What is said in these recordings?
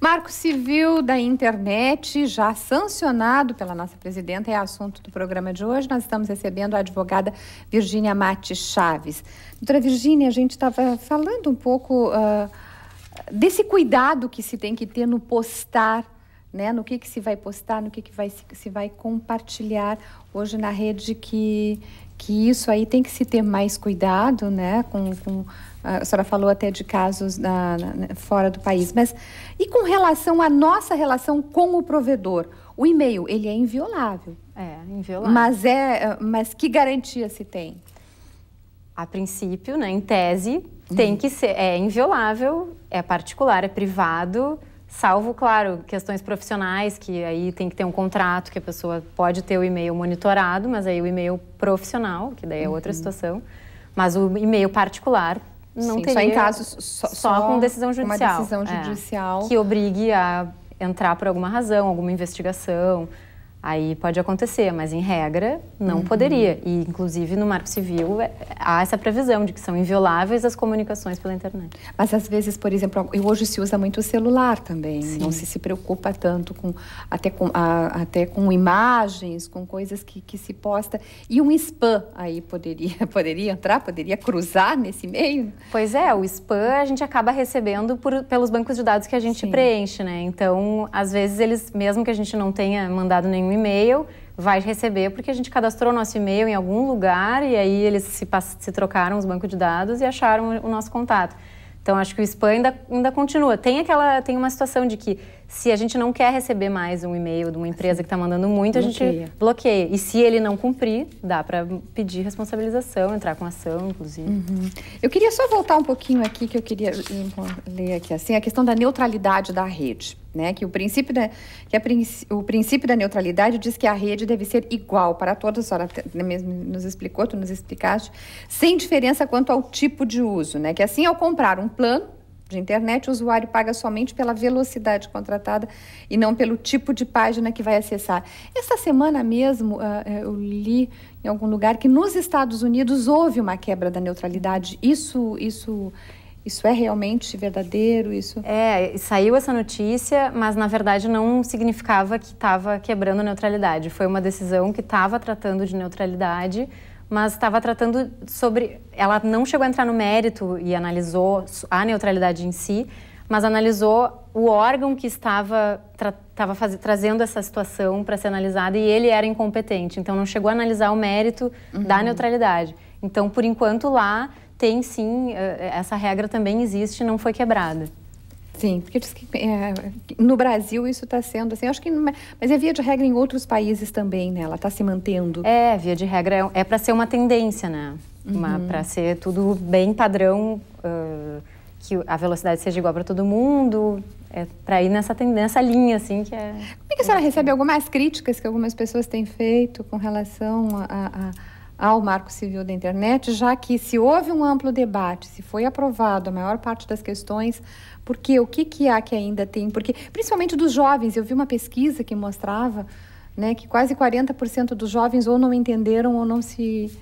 Marco Civil da Internet, já sancionado pela nossa presidenta, é assunto do programa de hoje. Nós estamos recebendo a advogada Virgínia Mate Chaves. Doutora Virgínia, a gente estava falando um pouco uh, desse cuidado que se tem que ter no postar né? No que, que se vai postar, no que, que vai, se, se vai compartilhar hoje na rede que, que isso aí tem que se ter mais cuidado, né? Com, com a senhora falou até de casos na, na, fora do país, mas e com relação à nossa relação com o provedor? O e-mail ele é inviolável. É inviolável. Mas é, mas que garantia se tem? A princípio, né? Em tese, uhum. tem que ser é inviolável, é particular, é privado Salvo, claro, questões profissionais, que aí tem que ter um contrato, que a pessoa pode ter o e-mail monitorado, mas aí o e-mail profissional, que daí é outra uhum. situação. Mas o e-mail particular não Sim, teria. Só em casos. Só, só, com decisão judicial. Uma decisão é, judicial. É, que obrigue a entrar por alguma razão, alguma investigação. Aí pode acontecer, mas em regra não uhum. poderia. E inclusive no Marco Civil é, há essa previsão de que são invioláveis as comunicações pela internet. Mas às vezes, por exemplo, hoje se usa muito o celular também. Sim. Não se se preocupa tanto com até com a, até com imagens, com coisas que, que se posta e um spam aí poderia poderia entrar, poderia cruzar nesse meio. Pois é, o spam a gente acaba recebendo por, pelos bancos de dados que a gente Sim. preenche, né? Então às vezes eles, mesmo que a gente não tenha mandado nenhum e-mail, vai receber, porque a gente cadastrou nosso e-mail em algum lugar e aí eles se, se trocaram os bancos de dados e acharam o nosso contato. Então, acho que o spam ainda, ainda continua. Tem aquela tem uma situação de que se a gente não quer receber mais um e-mail de uma empresa que está mandando muito, bloqueia. a gente bloqueia. E se ele não cumprir, dá para pedir responsabilização, entrar com ação, inclusive. Uhum. Eu queria só voltar um pouquinho aqui, que eu queria ler aqui assim, a questão da neutralidade da rede. Né, que o princípio, da, que princ, o princípio da neutralidade diz que a rede deve ser igual para todos, a senhora né, mesmo nos explicou, tu nos explicaste, sem diferença quanto ao tipo de uso. Né, que assim, ao comprar um plano, de internet, o usuário paga somente pela velocidade contratada e não pelo tipo de página que vai acessar. Essa semana mesmo, ah, eh, eu li em algum lugar que nos Estados Unidos houve uma quebra da neutralidade. Isso, isso isso é realmente verdadeiro? Isso É, saiu essa notícia, mas na verdade não significava que estava quebrando a neutralidade. Foi uma decisão que estava tratando de neutralidade, mas estava tratando sobre. Ela não chegou a entrar no mérito e analisou a neutralidade em si, mas analisou o órgão que estava, faz... trazendo essa situação para ser analisada e ele era incompetente. Então, não chegou a analisar o mérito uhum. da neutralidade. Então, por enquanto, lá tem sim, eh, essa regra também existe, não foi quebrada. Sim, porque diz que é, no Brasil isso está sendo assim, acho que mas é via de regra em outros países também, né? Ela está se mantendo. É, via de regra é, é para ser uma tendência, né? Uhum. Para ser tudo bem padrão, uh, que a velocidade seja igual para todo mundo, é para ir nessa tendência, linha, assim, que é... Como é que a senhora recebe algumas críticas que algumas pessoas têm feito com relação a, a ao Marco Civil da Internet, já que se houve um amplo debate, se foi aprovado a maior parte das questões, porque o que, que há que ainda tem? Porque, principalmente dos jovens, eu vi uma pesquisa que mostrava né, que quase 40% dos jovens ou não entenderam ou não se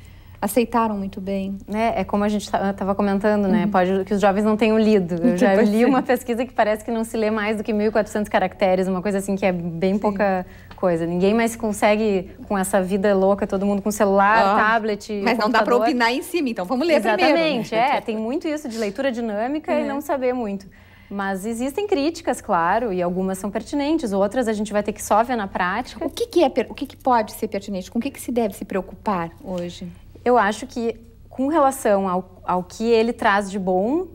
aceitaram muito bem. É, é como a gente estava comentando, né? Uhum. Pode que os jovens não tenham lido. Eu já li é. uma pesquisa que parece que não se lê mais do que 1.400 caracteres, uma coisa assim que é bem Sim. pouca coisa. Ninguém mais consegue com essa vida louca, todo mundo com celular, oh. tablet. Mas não dá para opinar em cima, então vamos ler Exatamente, primeiro. Exatamente, né? é. Tem muito isso de leitura dinâmica e é. não saber muito. Mas existem críticas, claro, e algumas são pertinentes, outras a gente vai ter que só ver na prática. O que, que é, o que, que pode ser pertinente? Com o que, que se deve se preocupar hoje? Eu acho que com relação ao, ao que ele traz de bom,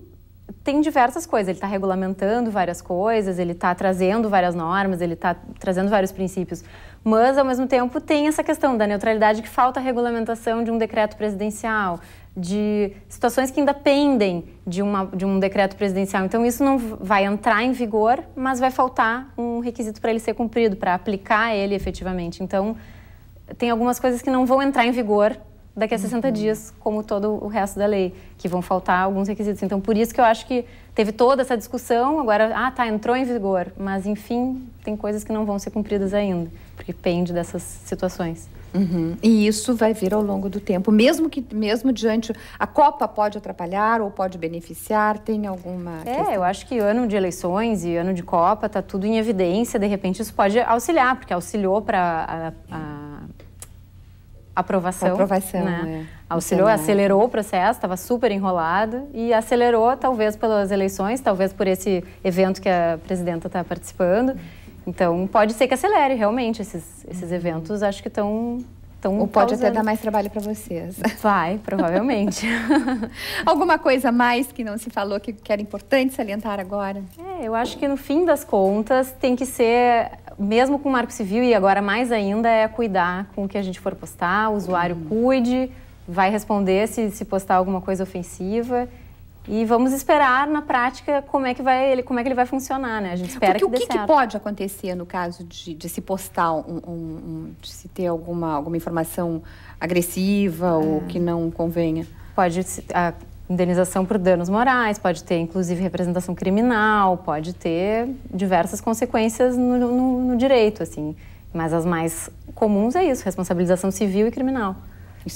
tem diversas coisas. Ele está regulamentando várias coisas, ele está trazendo várias normas, ele está trazendo vários princípios. Mas, ao mesmo tempo, tem essa questão da neutralidade que falta a regulamentação de um decreto presidencial, de situações que ainda pendem de, uma, de um decreto presidencial. Então, isso não vai entrar em vigor, mas vai faltar um requisito para ele ser cumprido, para aplicar ele efetivamente. Então, tem algumas coisas que não vão entrar em vigor daqui a 60 uhum. dias, como todo o resto da lei, que vão faltar alguns requisitos. Então, por isso que eu acho que teve toda essa discussão, agora, ah, tá, entrou em vigor, mas enfim, tem coisas que não vão ser cumpridas ainda, porque depende dessas situações. Uhum. E isso vai vir ao longo do tempo, mesmo que mesmo diante a Copa pode atrapalhar ou pode beneficiar, tem alguma? É, questão? eu acho que ano de eleições e ano de Copa tá tudo em evidência. De repente isso pode auxiliar, porque auxiliou para a, a aprovação. aprovação, né? é. Auxiliou, acelerou o processo, estava super enrolado e acelerou talvez pelas eleições, talvez por esse evento que a presidenta está participando. Então, pode ser que acelere realmente esses, esses eventos, acho que estão tão Ou pode causando. até dar mais trabalho para vocês. Vai, provavelmente. Alguma coisa mais que não se falou que, que era importante salientar agora? É, eu acho que no fim das contas tem que ser mesmo com o Marco Civil e agora mais ainda, é cuidar com o que a gente for postar, o usuário uhum. cuide, vai responder se, se postar alguma coisa ofensiva. E vamos esperar na prática como é que vai ele, como é que ele vai funcionar, né? A gente espera Porque que o que, que, pode acontecer no caso de, de se postar um, um, um, de se ter alguma, alguma informação agressiva é. ou que não convenha? Pode indenização por danos morais, pode ter inclusive representação criminal, pode ter diversas consequências no, no, no direito, assim. Mas as mais comuns é isso, responsabilização civil e criminal.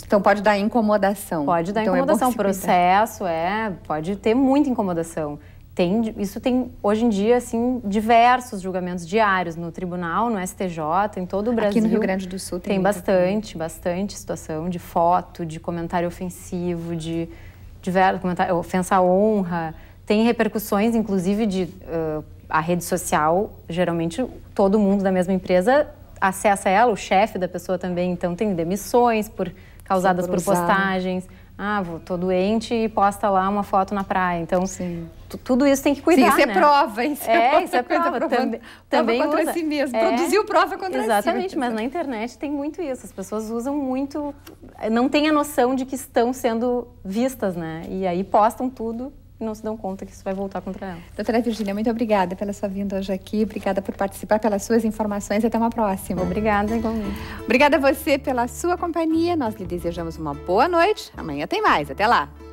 Então pode dar incomodação. Pode dar então é incomodação, é processo é, pode ter muita incomodação. Tem, isso tem hoje em dia assim diversos julgamentos diários no tribunal, no STJ, em todo o Brasil. Aqui no Rio Grande do Sul tem, tem bastante, bastante situação de foto, de comentário ofensivo, de diversos, ofensa à honra, tem repercussões, inclusive, de uh, a rede social. Geralmente, todo mundo da mesma empresa acessa ela, o chefe da pessoa também, então tem demissões por causadas por, por né? postagens ah, vou, tô doente e posta lá uma foto na praia. Então, Sim. tudo isso tem que cuidar, Sim, isso é né? prova, isso é, é isso é prova. Provando, também, prova também contra usa. si mesmo, é, produziu prova contra Exatamente, si. mas na internet tem muito isso. As pessoas usam muito, não têm a noção de que estão sendo vistas, né? E aí postam tudo não se dão conta que isso vai voltar contra ela Doutora Virgínia, muito obrigada pela sua vinda hoje aqui, obrigada por participar, pelas suas informações. Até uma próxima. Obrigada, igualmente. Obrigada a você pela sua companhia. Nós lhe desejamos uma boa noite. Amanhã tem mais. Até lá.